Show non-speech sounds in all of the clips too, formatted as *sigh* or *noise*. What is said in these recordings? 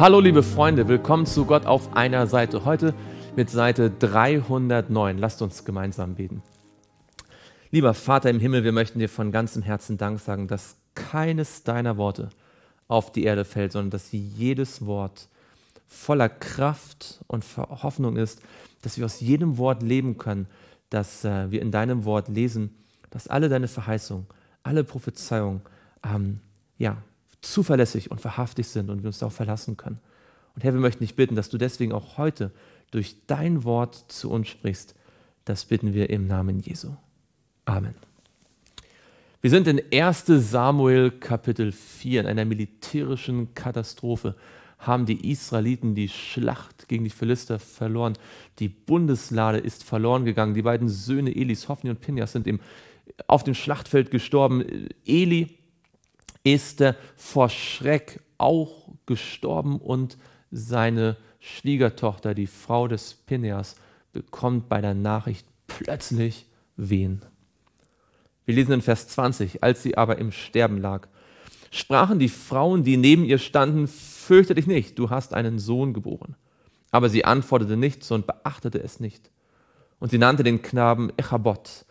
Hallo liebe Freunde, willkommen zu Gott auf einer Seite. Heute mit Seite 309. Lasst uns gemeinsam beten. Lieber Vater im Himmel, wir möchten dir von ganzem Herzen Dank sagen, dass keines deiner Worte auf die Erde fällt, sondern dass jedes Wort voller Kraft und Hoffnung ist, dass wir aus jedem Wort leben können, dass äh, wir in deinem Wort lesen, dass alle deine Verheißungen, alle Prophezeiungen ähm, ja, zuverlässig und wahrhaftig sind und wir uns darauf verlassen können. Und Herr, wir möchten dich bitten, dass du deswegen auch heute durch dein Wort zu uns sprichst. Das bitten wir im Namen Jesu. Amen. Wir sind in 1 Samuel Kapitel 4. In einer militärischen Katastrophe haben die Israeliten die Schlacht gegen die Philister verloren. Die Bundeslade ist verloren gegangen. Die beiden Söhne Elis, Hoffni und Pinjas, sind im, auf dem Schlachtfeld gestorben. Eli ist er vor Schreck auch gestorben und seine Schwiegertochter, die Frau des Pineas, bekommt bei der Nachricht plötzlich Wehen. Wir lesen in Vers 20, als sie aber im Sterben lag, sprachen die Frauen, die neben ihr standen, fürchte dich nicht, du hast einen Sohn geboren. Aber sie antwortete nichts und beachtete es nicht. Und sie nannte den Knaben Echabod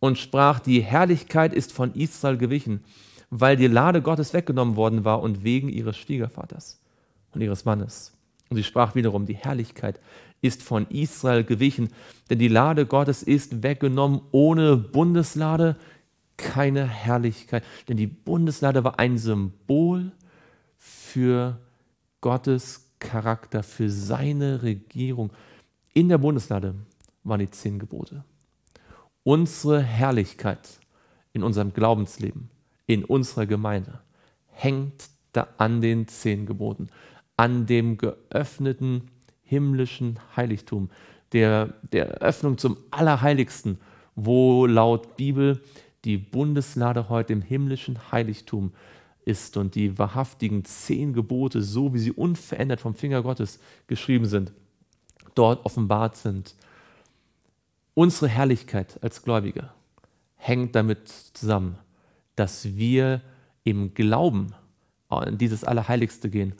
und sprach, die Herrlichkeit ist von Israel gewichen weil die Lade Gottes weggenommen worden war und wegen ihres Schwiegervaters und ihres Mannes. Und sie sprach wiederum, die Herrlichkeit ist von Israel gewichen, denn die Lade Gottes ist weggenommen ohne Bundeslade, keine Herrlichkeit. Denn die Bundeslade war ein Symbol für Gottes Charakter, für seine Regierung. In der Bundeslade waren die zehn Gebote. Unsere Herrlichkeit in unserem Glaubensleben in unserer Gemeinde hängt da an den zehn Geboten, an dem geöffneten himmlischen Heiligtum, der, der Öffnung zum Allerheiligsten, wo laut Bibel die Bundeslade heute im himmlischen Heiligtum ist und die wahrhaftigen zehn Gebote, so wie sie unverändert vom Finger Gottes geschrieben sind, dort offenbart sind. Unsere Herrlichkeit als Gläubige hängt damit zusammen dass wir im Glauben äh, in dieses Allerheiligste gehen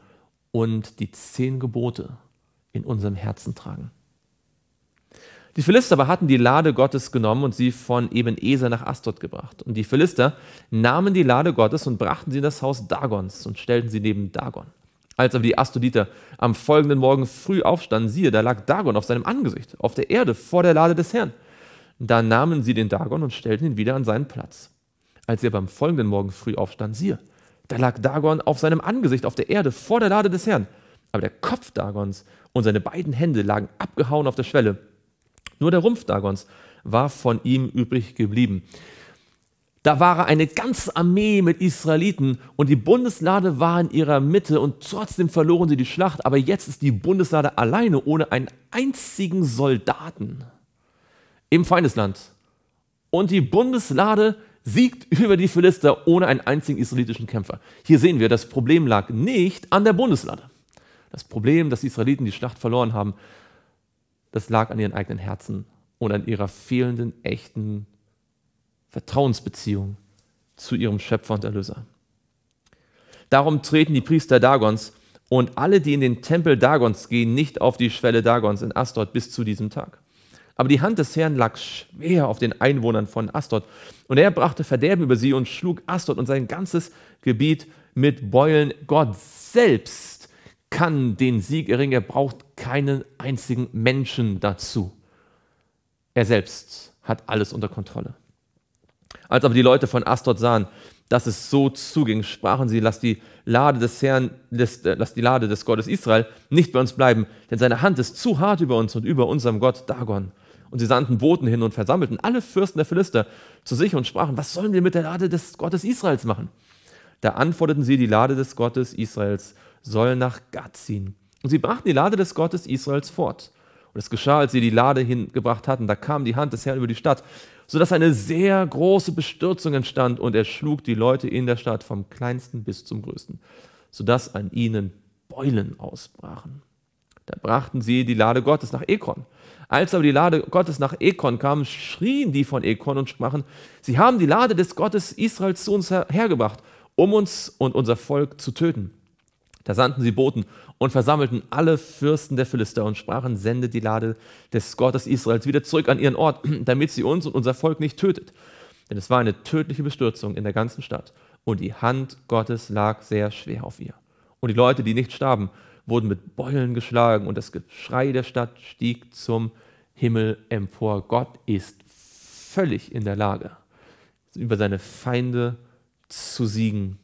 und die zehn Gebote in unserem Herzen tragen. Die Philister aber hatten die Lade Gottes genommen und sie von eben Eser nach Astot gebracht. Und die Philister nahmen die Lade Gottes und brachten sie in das Haus Dagons und stellten sie neben Dagon. Als aber die Astoditer am folgenden Morgen früh aufstanden, siehe, da lag Dagon auf seinem Angesicht, auf der Erde, vor der Lade des Herrn. Da nahmen sie den Dagon und stellten ihn wieder an seinen Platz. Als er beim folgenden Morgen früh aufstand, siehe, da lag Dagon auf seinem Angesicht auf der Erde vor der Lade des Herrn. Aber der Kopf Dagons und seine beiden Hände lagen abgehauen auf der Schwelle. Nur der Rumpf Dagons war von ihm übrig geblieben. Da war eine ganze Armee mit Israeliten und die Bundeslade war in ihrer Mitte und trotzdem verloren sie die Schlacht. Aber jetzt ist die Bundeslade alleine ohne einen einzigen Soldaten im Feindesland. Und die Bundeslade siegt *laughs* über die Philister ohne einen einzigen israelitischen Kämpfer. Hier sehen wir, das Problem lag nicht an der Bundeslade. Das Problem, dass die Israeliten die Schlacht verloren haben, das lag an ihren eigenen Herzen und an ihrer fehlenden echten Vertrauensbeziehung zu ihrem Schöpfer und Erlöser. Darum treten die Priester Dagons und alle, die in den Tempel Dagons gehen, nicht auf die Schwelle Dagons in Astort bis zu diesem Tag. Aber die Hand des Herrn lag schwer auf den Einwohnern von Astot. Und er brachte Verderben über sie und schlug Astot und sein ganzes Gebiet mit Beulen. Gott selbst kann den Sieg erringen. Er braucht keinen einzigen Menschen dazu. Er selbst hat alles unter Kontrolle. Als aber die Leute von Astot sahen, dass es so zuging, sprachen sie, lass die Lade des Herrn, des, äh, lass die Lade des Gottes Israel nicht bei uns bleiben, denn seine Hand ist zu hart über uns und über unserem Gott Dagon. Und sie sandten Boten hin und versammelten alle Fürsten der Philister zu sich und sprachen, was sollen wir mit der Lade des Gottes Israels machen? Da antworteten sie, die Lade des Gottes Israels soll nach Gad ziehen. Und sie brachten die Lade des Gottes Israels fort. Und es geschah, als sie die Lade hingebracht hatten, da kam die Hand des Herrn über die Stadt, sodass eine sehr große Bestürzung entstand und er schlug die Leute in der Stadt vom kleinsten bis zum größten, sodass an ihnen Beulen ausbrachen. Da brachten sie die Lade Gottes nach Ekron als aber die Lade Gottes nach Ekon kam, schrien die von Ekon und sprachen, sie haben die Lade des Gottes Israels zu uns her hergebracht, um uns und unser Volk zu töten. Da sandten sie Boten und versammelten alle Fürsten der Philister und sprachen, sende die Lade des Gottes Israels wieder zurück an ihren Ort, *clears throat* damit sie uns und unser Volk nicht tötet. Denn es war eine tödliche Bestürzung in der ganzen Stadt und die Hand Gottes lag sehr schwer auf ihr. Und die Leute, die nicht starben, wurden mit Beulen geschlagen und das Geschrei der Stadt stieg zum Himmel empor. Gott ist völlig in der Lage, über seine Feinde zu siegen.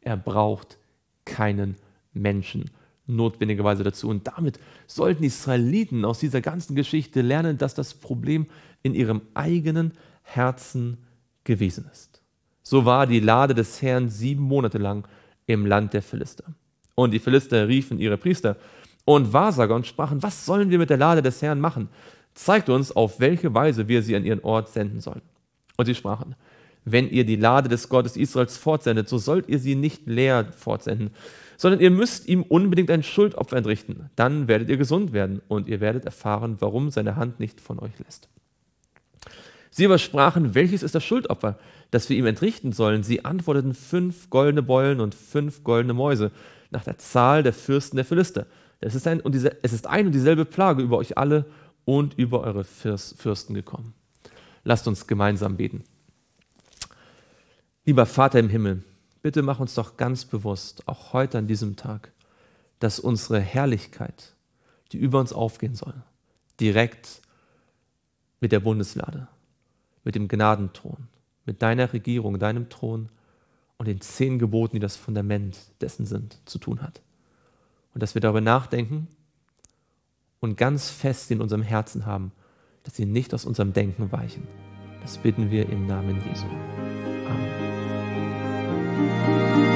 Er braucht keinen Menschen notwendigerweise dazu. Und damit sollten die Israeliten aus dieser ganzen Geschichte lernen, dass das Problem in ihrem eigenen Herzen gewesen ist. So war die Lade des Herrn sieben Monate lang im Land der Philister. Und die Philister riefen ihre Priester und Wahrsager und sprachen, was sollen wir mit der Lade des Herrn machen? Zeigt uns, auf welche Weise wir sie an ihren Ort senden sollen. Und sie sprachen, wenn ihr die Lade des Gottes Israels fortsendet, so sollt ihr sie nicht leer fortsenden, sondern ihr müsst ihm unbedingt ein Schuldopfer entrichten. Dann werdet ihr gesund werden und ihr werdet erfahren, warum seine Hand nicht von euch lässt. Sie aber sprachen, welches ist das Schuldopfer, das wir ihm entrichten sollen? Sie antworteten fünf goldene Beulen und fünf goldene Mäuse nach der Zahl der Fürsten der Philister. Es ist ein und, diese, es ist ein und dieselbe Plage über euch alle und über eure Fürsten gekommen. Lasst uns gemeinsam beten. Lieber Vater im Himmel, bitte mach uns doch ganz bewusst, auch heute an diesem Tag, dass unsere Herrlichkeit, die über uns aufgehen soll, direkt mit der Bundeslade, mit dem Gnadenthron, mit deiner Regierung, deinem Thron und den zehn Geboten, die das Fundament dessen sind, zu tun hat. Und dass wir darüber nachdenken und ganz fest in unserem Herzen haben, dass sie nicht aus unserem Denken weichen. Das bitten wir im Namen Jesu. Amen.